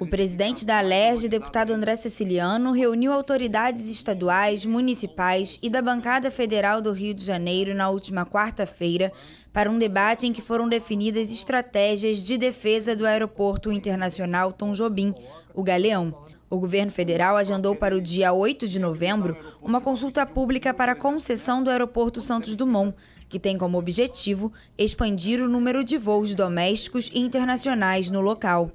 O presidente da Alerj, deputado André Ceciliano, reuniu autoridades estaduais, municipais e da bancada federal do Rio de Janeiro na última quarta-feira para um debate em que foram definidas estratégias de defesa do Aeroporto Internacional Tom Jobim, o Galeão. O governo federal agendou para o dia 8 de novembro uma consulta pública para a concessão do Aeroporto Santos Dumont, que tem como objetivo expandir o número de voos domésticos e internacionais no local.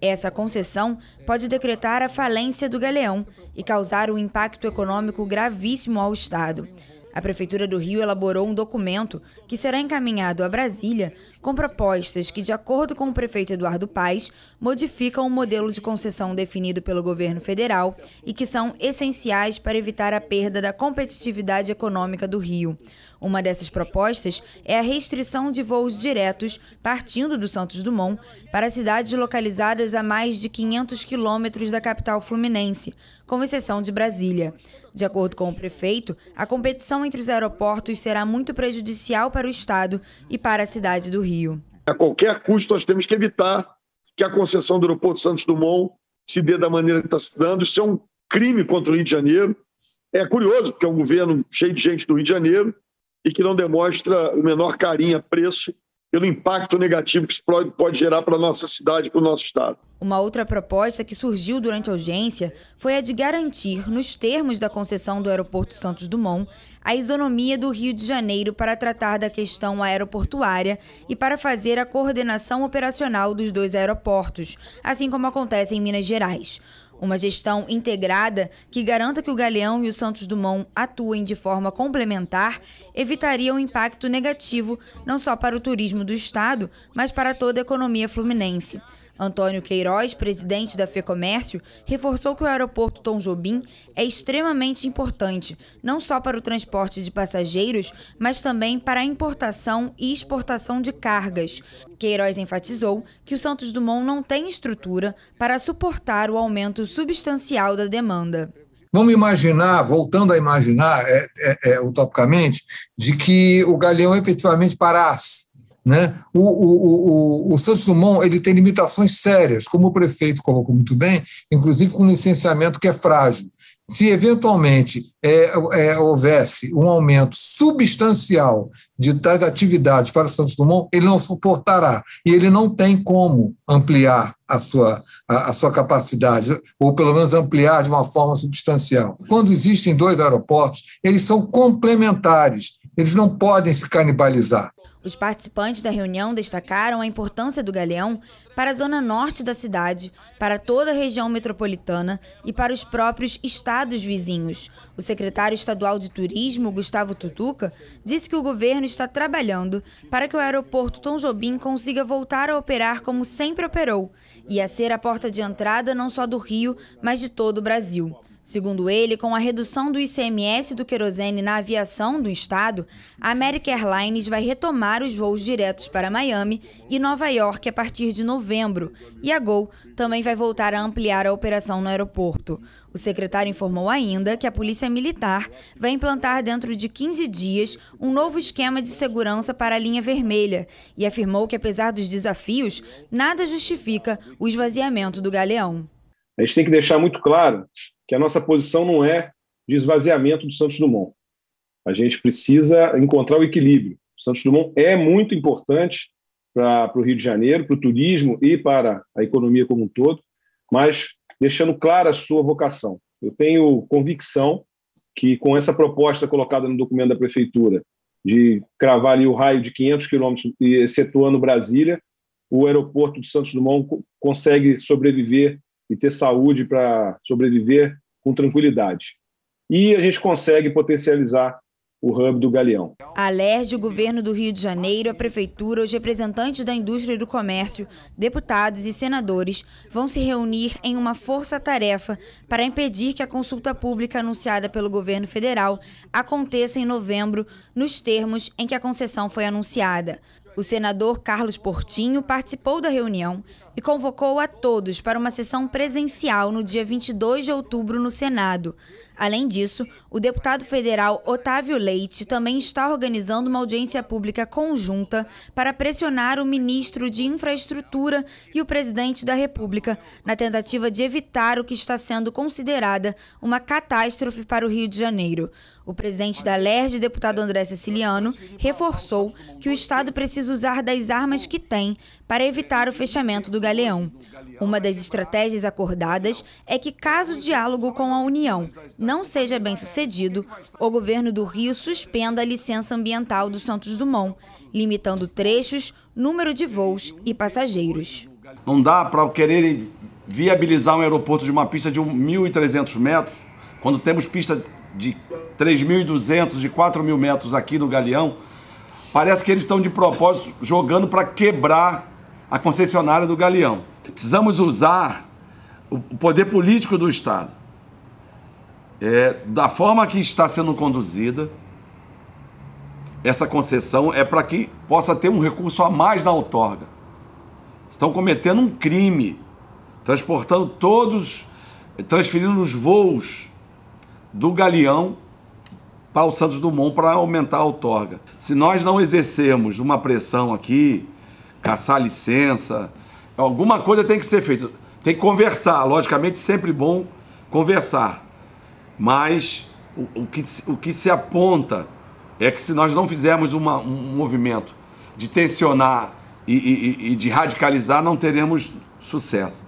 Essa concessão pode decretar a falência do galeão e causar um impacto econômico gravíssimo ao Estado. A Prefeitura do Rio elaborou um documento que será encaminhado a Brasília com propostas que, de acordo com o prefeito Eduardo Paes, modificam o modelo de concessão definido pelo governo federal e que são essenciais para evitar a perda da competitividade econômica do Rio. Uma dessas propostas é a restrição de voos diretos partindo do Santos Dumont para cidades localizadas a mais de 500 quilômetros da capital fluminense, com exceção de Brasília. De acordo com o prefeito, a competição entre os aeroportos será muito prejudicial para o Estado e para a cidade do Rio. A qualquer custo, nós temos que evitar que a concessão do aeroporto Santos Dumont se dê da maneira que está se dando. Isso é um crime contra o Rio de Janeiro. É curioso, porque é um governo cheio de gente do Rio de Janeiro, e que não demonstra o menor carinho a preço pelo impacto negativo que isso pode gerar para a nossa cidade, para o nosso Estado. Uma outra proposta que surgiu durante a audiência foi a de garantir, nos termos da concessão do Aeroporto Santos Dumont, a isonomia do Rio de Janeiro para tratar da questão aeroportuária e para fazer a coordenação operacional dos dois aeroportos, assim como acontece em Minas Gerais uma gestão integrada que garanta que o Galeão e o Santos Dumont atuem de forma complementar evitaria um impacto negativo não só para o turismo do estado, mas para toda a economia fluminense. Antônio Queiroz, presidente da FEComércio, reforçou que o aeroporto Tom Jobim é extremamente importante, não só para o transporte de passageiros, mas também para a importação e exportação de cargas. Queiroz enfatizou que o Santos Dumont não tem estrutura para suportar o aumento substancial da demanda. Vamos imaginar, voltando a imaginar é, é, é, utopicamente, de que o galeão efetivamente parasse né? O, o, o, o, Santos Dumont ele tem limitações sérias, como o prefeito colocou muito bem, inclusive com licenciamento que é frágil. Se eventualmente é, é, houvesse um aumento substancial de, das atividades para Santos Dumont, ele não suportará e ele não tem como ampliar a sua, a, a, sua capacidade, ou pelo menos ampliar de uma forma substancial. Quando existem dois aeroportos, eles são complementares, eles não podem se canibalizar. Os participantes da reunião destacaram a importância do Galeão para a zona norte da cidade, para toda a região metropolitana e para os próprios estados vizinhos. O secretário estadual de Turismo, Gustavo Tutuca, disse que o governo está trabalhando para que o aeroporto Tom Jobim consiga voltar a operar como sempre operou e a ser a porta de entrada não só do Rio, mas de todo o Brasil. Segundo ele, com a redução do ICMS do querosene na aviação do estado, a American Airlines vai retomar os voos diretos para Miami e Nova York a partir de novembro, e a Gol também vai voltar a ampliar a operação no aeroporto. O secretário informou ainda que a Polícia Militar vai implantar dentro de 15 dias um novo esquema de segurança para a linha vermelha e afirmou que, apesar dos desafios, nada justifica o esvaziamento do galeão. A gente tem que deixar muito claro que a nossa posição não é de esvaziamento do Santos Dumont. A gente precisa encontrar o equilíbrio. O Santos Dumont é muito importante para o Rio de Janeiro, para o turismo e para a economia como um todo, mas deixando clara a sua vocação. Eu tenho convicção que com essa proposta colocada no documento da prefeitura de cravar ali o raio de 500 quilômetros e excetuando Brasília, o aeroporto de Santos Dumont consegue sobreviver e ter saúde para sobreviver com tranquilidade. E a gente consegue potencializar o hub do Galeão. A LERJ, o governo do Rio de Janeiro, a prefeitura, os representantes da indústria e do comércio, deputados e senadores vão se reunir em uma força-tarefa para impedir que a consulta pública anunciada pelo governo federal aconteça em novembro, nos termos em que a concessão foi anunciada. O senador Carlos Portinho participou da reunião, e convocou a todos para uma sessão presencial no dia 22 de outubro no Senado. Além disso, o deputado federal Otávio Leite também está organizando uma audiência pública conjunta para pressionar o ministro de Infraestrutura e o presidente da República na tentativa de evitar o que está sendo considerada uma catástrofe para o Rio de Janeiro. O presidente da LERJ, deputado André Ceciliano, reforçou que o Estado precisa usar das armas que tem para evitar o fechamento do gabinete Galeão. Uma das estratégias acordadas é que, caso o diálogo com a União não seja bem sucedido, o governo do Rio suspenda a licença ambiental do Santos Dumont, limitando trechos, número de voos e passageiros. Não dá para quererem viabilizar um aeroporto de uma pista de 1.300 metros, quando temos pista de 3.200, de 4.000 metros aqui no Galeão. Parece que eles estão de propósito jogando para quebrar a concessionária do Galeão. Precisamos usar o poder político do Estado. É, da forma que está sendo conduzida, essa concessão é para que possa ter um recurso a mais na outorga. Estão cometendo um crime, transportando todos, transferindo os voos do Galeão para o Santos Dumont para aumentar a outorga. Se nós não exercermos uma pressão aqui, caçar licença. Alguma coisa tem que ser feita. Tem que conversar. Logicamente, sempre bom conversar. Mas o, o que, o que se aponta é que se nós não fizermos uma, um movimento de tensionar e, e, e de radicalizar, não teremos sucesso.